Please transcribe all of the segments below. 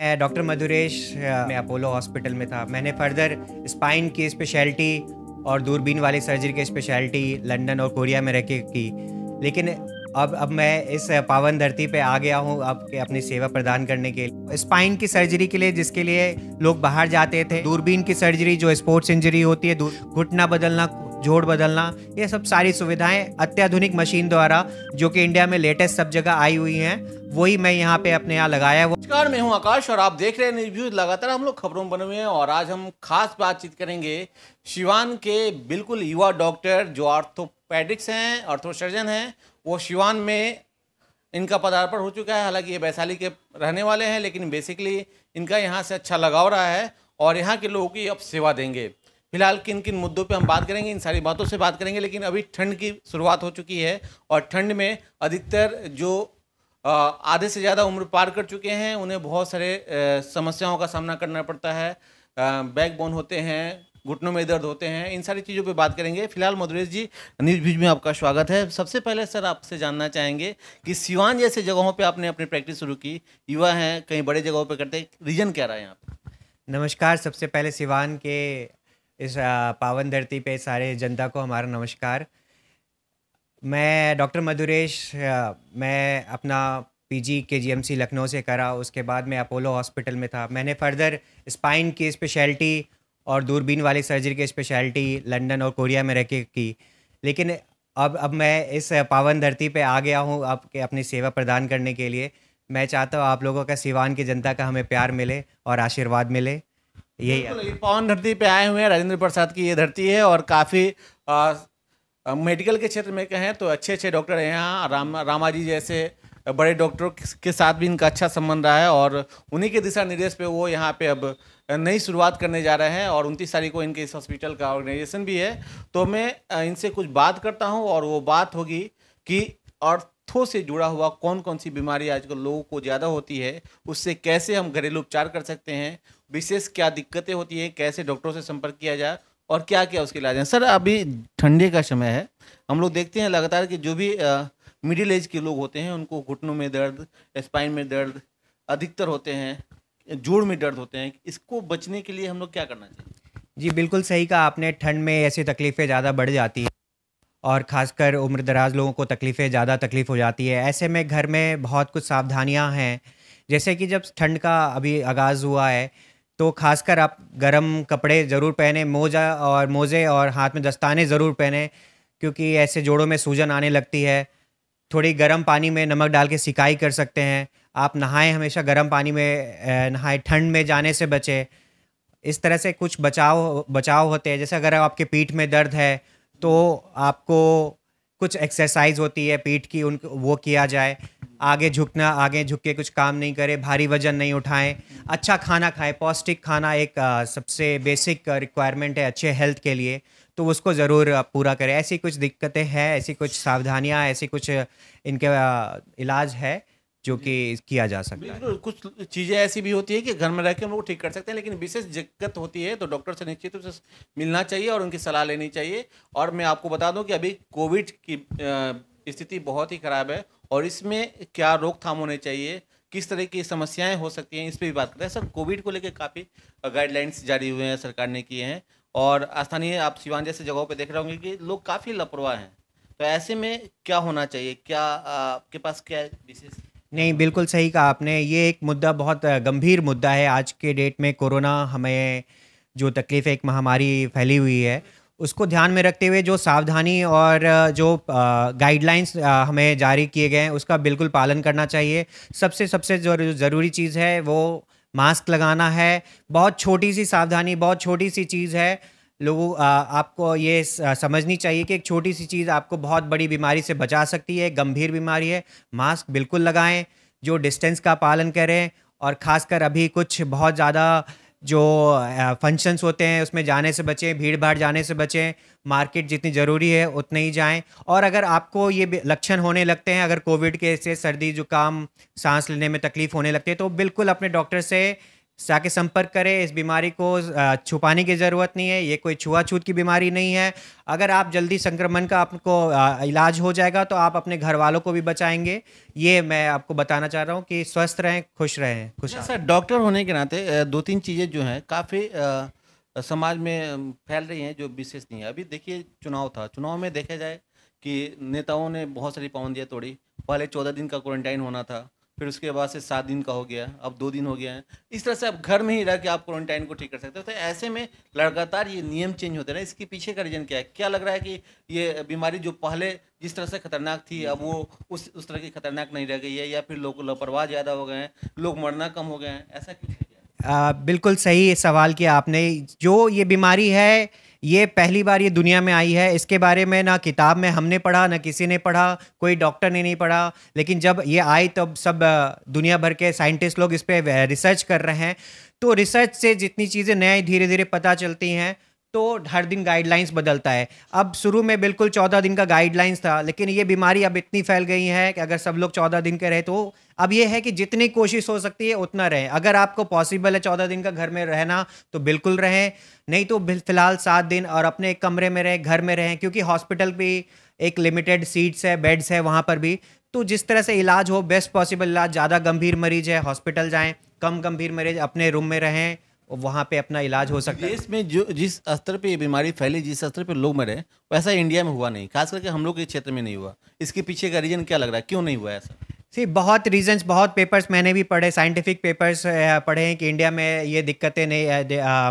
मैं डॉक्टर मधुरेश मैं Apollo hospital में था मैंने फर्दर स्पाइन की स्पेशलिटी और दूरबीन वाली सर्जरी की स्पेशलिटी लंदन और कोरिया में रह के की लेकिन अब अब मैं इस पावन धरती पे आ गया हूँ आपके अपनी सेवा प्रदान करने के लिए स्पाइन की सर्जरी के लिए जिसके लिए लोग बाहर जाते थे दूरबीन की सर्जरी जो स्पोर्ट्स इंजरी होती है घुटना बदलना जोड़ बदलना ये सब सारी सुविधाएं अत्याधुनिक मशीन द्वारा जो कि इंडिया में लेटेस्ट सब जगह आई हुई हैं वही मैं यहाँ पे अपने यहाँ लगाया है नमस्कार मैं हूँ आकाश और आप देख रहे हैं न्यूज लगातार हम लोग खबरों में बने हुए हैं और आज हम खास बातचीत करेंगे शिवान के बिल्कुल युवा डॉक्टर जो आर्थोपैडिक्स हैं आर्थोसर्जन हैं वो शिवान में इनका पदार्पण हो चुका है हालांकि ये वैशाली के रहने वाले हैं लेकिन बेसिकली इनका यहाँ से अच्छा लगाव रहा है और यहाँ के लोगों की अब सेवा देंगे फिलहाल किन किन मुद्दों पे हम बात करेंगे इन सारी बातों से बात करेंगे लेकिन अभी ठंड की शुरुआत हो चुकी है और ठंड में अधिकतर जो आधे से ज़्यादा उम्र पार कर चुके हैं उन्हें बहुत सारे समस्याओं का सामना करना पड़ता है बैक बोन होते हैं घुटनों में दर्द होते हैं इन सारी चीज़ों पे बात करेंगे फिलहाल मधुरेश जी न्यूज भीज में आपका स्वागत है सबसे पहले सर आपसे जानना चाहेंगे कि सिवान जैसे जगहों पे आपने अपनी प्रैक्टिस शुरू की युवा हैं कहीं बड़े जगहों पे करते रीज़न क्या रहा है यहाँ पर नमस्कार सबसे पहले सिवान के इस पावन धरती पे सारे जनता को हमारा नमस्कार मैं डॉक्टर मधुरेश मैं अपना पीजी केजीएमसी लखनऊ से करा उसके बाद मैं अपोलो हॉस्पिटल में था मैंने फर्दर स्पाइन की स्पेशलिटी और दूरबीन वाली सर्जरी की स्पेशलिटी लंदन और कोरिया में रह के की लेकिन अब अब मैं इस पावन धरती पे आ गया हूँ आपके अपनी सेवा प्रदान करने के लिए मैं चाहता हूँ आप लोगों का सिवान की जनता का हमें प्यार मिले और आशीर्वाद मिले यही पवन धरती पे आए हुए हैं राजेंद्र प्रसाद की ये धरती है और काफ़ी मेडिकल के क्षेत्र में कहें तो अच्छे अच्छे डॉक्टर हैं यहाँ राम रामाजी जैसे बड़े डॉक्टरों के साथ भी इनका अच्छा संबंध रहा है और उन्हीं के दिशा निर्देश पे वो यहाँ पे अब नई शुरुआत करने जा रहे हैं और उनतीस तारीख को इनके इस हॉस्पिटल का ऑर्गेनाइजेशन भी है तो मैं इनसे कुछ बात करता हूँ और वो बात होगी कि अर्थों से जुड़ा हुआ कौन कौन सी बीमारी आजकल लोगों को ज़्यादा होती है उससे कैसे हम घरेलू उपचार कर सकते हैं विशेष क्या दिक्कतें होती हैं कैसे डॉक्टरों से संपर्क किया जाए और क्या क्या उसके इलाज हैं सर अभी ठंडे का समय है हम लोग देखते हैं लगातार कि जो भी मिडिल एज के लोग होते हैं उनको घुटनों में दर्द स्पाइन में दर्द अधिकतर होते हैं जोड़ में दर्द होते हैं इसको बचने के लिए हम लोग क्या करना चाहिए जी बिल्कुल सही कहा आपने ठंड में ऐसी तकलीफ़ें ज़्यादा बढ़ जाती हैं और ख़ासकर उम्र दराज लोगों को तकलीफ़ें ज़्यादा तकलीफ़ हो जाती है ऐसे में घर में बहुत कुछ सावधानियां हैं जैसे कि जब ठंड का अभी आगाज़ हुआ है तो खासकर आप गर्म कपड़े ज़रूर पहने मोजा और मोज़े और हाथ में दस्ताने ज़रूर पहने क्योंकि ऐसे जोड़ों में सूजन आने लगती है थोड़ी गर्म पानी में नमक डाल के सिकाई कर सकते हैं आप नहाएं हमेशा गर्म पानी में नहाएं ठंड में जाने से बचें इस तरह से कुछ बचाव बचाव होते हैं जैसे अगर आपके पीठ में दर्द है तो आपको कुछ एक्सरसाइज होती है पीठ की उन वो किया जाए आगे झुकना आगे झुक के कुछ काम नहीं करें भारी वजन नहीं उठाएं अच्छा खाना खाएं पौष्टिक खाना एक आ, सबसे बेसिक रिक्वायरमेंट है अच्छे हेल्थ के लिए तो उसको ज़रूर पूरा करें ऐसी कुछ दिक्कतें हैं ऐसी कुछ सावधानियाँ ऐसी कुछ इनके आ, इलाज है जो कि किया जा सकता है कुछ चीज़ें ऐसी भी होती है कि घर में रह के हम लोग ठीक कर सकते हैं लेकिन विशेष दिक्कत होती है तो डॉक्टर से निश्चित रूप से मिलना चाहिए और उनकी सलाह लेनी चाहिए और मैं आपको बता दूं कि अभी कोविड की स्थिति बहुत ही ख़राब है और इसमें क्या रोकथाम होने चाहिए किस तरह की समस्याएं हो सकती हैं इस पर भी बात करते हैं सर कोविड को लेकर काफ़ी गाइडलाइंस जारी हुए हैं सरकार ने किए हैं और स्थानीय आप सिवान जैसे जगहों पर देख रहे होंगे कि लोग काफ़ी लापरवाह हैं तो ऐसे में क्या होना चाहिए क्या आपके पास क्या विशेष नहीं बिल्कुल सही कहा आपने ये एक मुद्दा बहुत गंभीर मुद्दा है आज के डेट में कोरोना हमें जो तकलीफ एक महामारी फैली हुई है उसको ध्यान में रखते हुए जो सावधानी और जो गाइडलाइंस हमें जारी किए गए हैं उसका बिल्कुल पालन करना चाहिए सबसे सबसे जो ज़रूरी चीज़ है वो मास्क लगाना है बहुत छोटी सी सावधानी बहुत छोटी सी चीज़ है लोगों आपको ये समझनी चाहिए कि एक छोटी सी चीज़ आपको बहुत बड़ी बीमारी से बचा सकती है गंभीर बीमारी है मास्क बिल्कुल लगाएं जो डिस्टेंस का पालन करें और ख़ासकर अभी कुछ बहुत ज़्यादा जो फंक्शंस होते हैं उसमें जाने से बचें भीड़ भाड़ जाने से बचें मार्केट जितनी ज़रूरी है उतने ही जाएं और अगर आपको ये लक्षण होने लगते हैं अगर कोविड के से सर्दी जुकाम सांस लेने में तकलीफ़ होने लगती है तो बिल्कुल अपने डॉक्टर से जाके संपर्क करें इस बीमारी को छुपाने की ज़रूरत नहीं है ये कोई छुआछूत की बीमारी नहीं है अगर आप जल्दी संक्रमण का आपको इलाज हो जाएगा तो आप अपने घर वालों को भी बचाएंगे ये मैं आपको बताना चाह रहा हूँ कि स्वस्थ रहें खुश रहें खुश सर डॉक्टर होने के नाते दो तीन चीज़ें जो हैं काफ़ी समाज में फैल रही हैं जो विशेष नहीं है अभी देखिए चुनाव था चुनाव में देखा जाए कि नेताओं ने बहुत सारी पाबंदियाँ तोड़ी पहले चौदह दिन का क्वारंटाइन होना था फिर उसके बाद से सात दिन का हो गया अब दो दिन हो गया है इस तरह से आप घर में ही रह के आप क्वारंटाइन को ठीक कर सकते हो तो ऐसे में लगातार ये नियम चेंज होते रहे इसके पीछे का रीजन क्या है क्या लग रहा है कि ये बीमारी जो पहले जिस तरह से खतरनाक थी अब वो उस उस तरह की खतरनाक नहीं रह गई है या फिर लोग लापरवाह ज़्यादा हो गए हैं लोग मरना कम हो गए हैं ऐसा क्यों बिल्कुल सही सवाल किया आपने जो ये बीमारी है ये पहली बार ये दुनिया में आई है इसके बारे में ना किताब में हमने पढ़ा ना किसी ने पढ़ा कोई डॉक्टर ने नहीं पढ़ा लेकिन जब ये आई तब सब दुनिया भर के साइंटिस्ट लोग इस पर रिसर्च कर रहे हैं तो रिसर्च से जितनी चीज़ें नए धीरे धीरे पता चलती हैं तो हर दिन गाइडलाइंस बदलता है अब शुरू में बिल्कुल चौदह दिन का गाइडलाइंस था लेकिन ये बीमारी अब इतनी फैल गई है कि अगर सब लोग चौदह दिन के रहे तो अब ये है कि जितनी कोशिश हो सकती है उतना रहें अगर आपको पॉसिबल है चौदह दिन का घर में रहना तो बिल्कुल रहें नहीं तो फिलहाल सात दिन और अपने एक कमरे में रहें घर में रहें क्योंकि हॉस्पिटल भी एक लिमिटेड सीट्स है बेड्स है वहाँ पर भी तो जिस तरह से इलाज हो बेस्ट पॉसिबल इलाज ज़्यादा गंभीर मरीज है हॉस्पिटल जाएँ कम गंभीर मरीज अपने रूम में रहें वहाँ पे अपना इलाज हो सकता है इसमें जो जिस स्तर पे ये बीमारी फैली जिस स्तर पे लोग मरे वैसा इंडिया में हुआ नहीं खास करके हम लोग के क्षेत्र में नहीं हुआ इसके पीछे का रीजन क्या लग रहा है क्यों नहीं हुआ ऐसा सी बहुत रीजंस बहुत पेपर्स मैंने भी पढ़े साइंटिफिक पेपर्स पढ़े हैं कि इंडिया में ये दिक्कतें नहीं आ,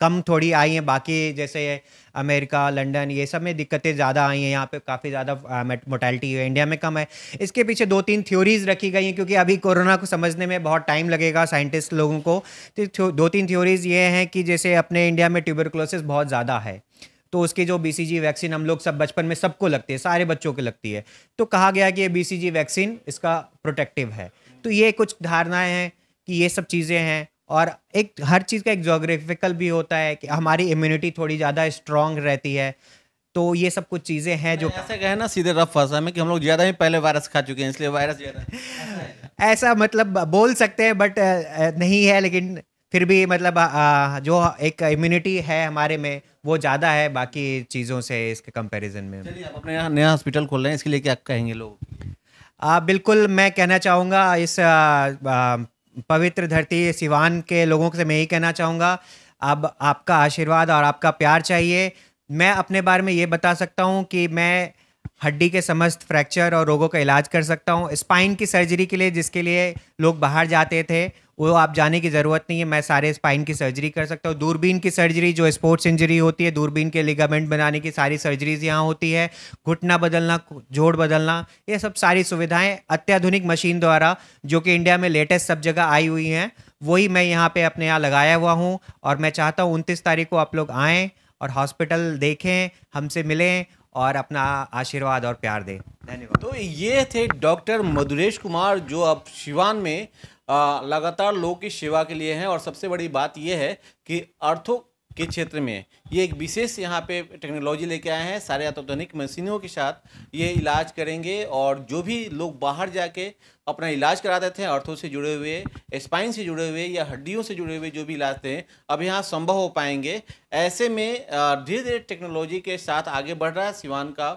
कम थोड़ी आई हैं बाकी जैसे अमेरिका लंदन ये सब में दिक्कतें ज़्यादा आई हैं यहाँ पे काफ़ी ज़्यादा मोटेलिटी है इंडिया में कम है इसके पीछे दो तीन थ्योरीज रखी गई हैं क्योंकि अभी कोरोना को समझने में बहुत टाइम लगेगा साइंटिस्ट लोगों को तो दो तीन थ्योरीज ये हैं कि जैसे अपने इंडिया में ट्यूबरकुलोसिस बहुत ज़्यादा है तो उसकी जो बीसीजी वैक्सीन हम लोग सब बचपन में सबको लगती है सारे बच्चों को लगती है तो कहा गया कि ये बीसीजी वैक्सीन इसका प्रोटेक्टिव है तो ये कुछ धारणाएं हैं कि ये सब चीज़ें हैं और एक हर चीज़ का एक जोग्राफिकल भी होता है कि हमारी इम्यूनिटी थोड़ी ज़्यादा स्ट्रांग रहती है तो ये सब कुछ चीज़ें हैं जो ऐसा कहे ना सीधे रफ फसा में कि हम लोग ज़्यादा ही पहले वायरस खा चुके हैं इसलिए वायरस ज़्यादा ऐसा मतलब बोल सकते हैं बट नहीं है लेकिन फिर भी मतलब आ, जो एक इम्यूनिटी है हमारे में वो ज़्यादा है बाकी चीज़ों से इसके कंपैरिजन में चलिए आप अपने यहाँ नया हॉस्पिटल खोल रहे हैं इसके लिए क्या कहेंगे लोग आ, बिल्कुल मैं कहना चाहूँगा इस आ, आ, पवित्र धरती सिवान के लोगों से मैं यही कहना चाहूँगा अब आपका आशीर्वाद और आपका प्यार चाहिए मैं अपने बारे में ये बता सकता हूँ कि मैं हड्डी के समस्त फ्रैक्चर और रोगों का इलाज कर सकता हूँ स्पाइन की सर्जरी के लिए जिसके लिए लोग बाहर जाते थे वो आप जाने की ज़रूरत नहीं है मैं सारे स्पाइन की सर्जरी कर सकता हूँ दूरबीन की सर्जरी जो स्पोर्ट्स इंजरी होती है दूरबीन के लिगामेंट बनाने की सारी सर्जरीज यहाँ होती है घुटना बदलना जोड़ बदलना ये सब सारी सुविधाएं अत्याधुनिक मशीन द्वारा जो कि इंडिया में लेटेस्ट सब जगह आई हुई हैं वही मैं यहाँ पर अपने यहाँ लगाया हुआ हूँ और मैं चाहता हूँ उनतीस तारीख को आप लोग आएँ और हॉस्पिटल देखें हमसे मिलें और अपना आशीर्वाद और प्यार दे धन्यवाद तो ये थे डॉक्टर मधुरेश कुमार जो अब शिवान में लगातार लोगों की सेवा के लिए हैं और सबसे बड़ी बात यह है कि अर्थो के क्षेत्र में ये एक विशेष यहाँ पे टेक्नोलॉजी लेके आए हैं सारे अत्याधुनिक मशीनों के साथ ये इलाज करेंगे और जो भी लोग बाहर जाके अपना इलाज कराते थे अर्थों से जुड़े हुए स्पाइन से जुड़े हुए या हड्डियों से जुड़े हुए जो भी इलाज थे अब यहाँ संभव हो पाएंगे ऐसे में धीरे धीरे टेक्नोलॉजी के साथ आगे बढ़ रहा है सिवान का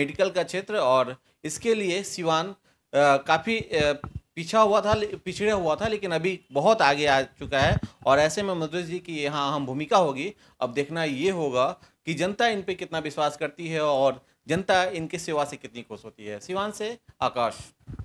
मेडिकल का क्षेत्र और इसके लिए सिवान काफ़ी पीछा हुआ था पिछड़े हुआ था लेकिन अभी बहुत आगे आ चुका है और ऐसे में मद्रास जी की यहाँ अहम भूमिका होगी अब देखना ये होगा कि जनता इन पर कितना विश्वास करती है और जनता इनकी सेवा से कितनी खुश होती है सिवान से आकाश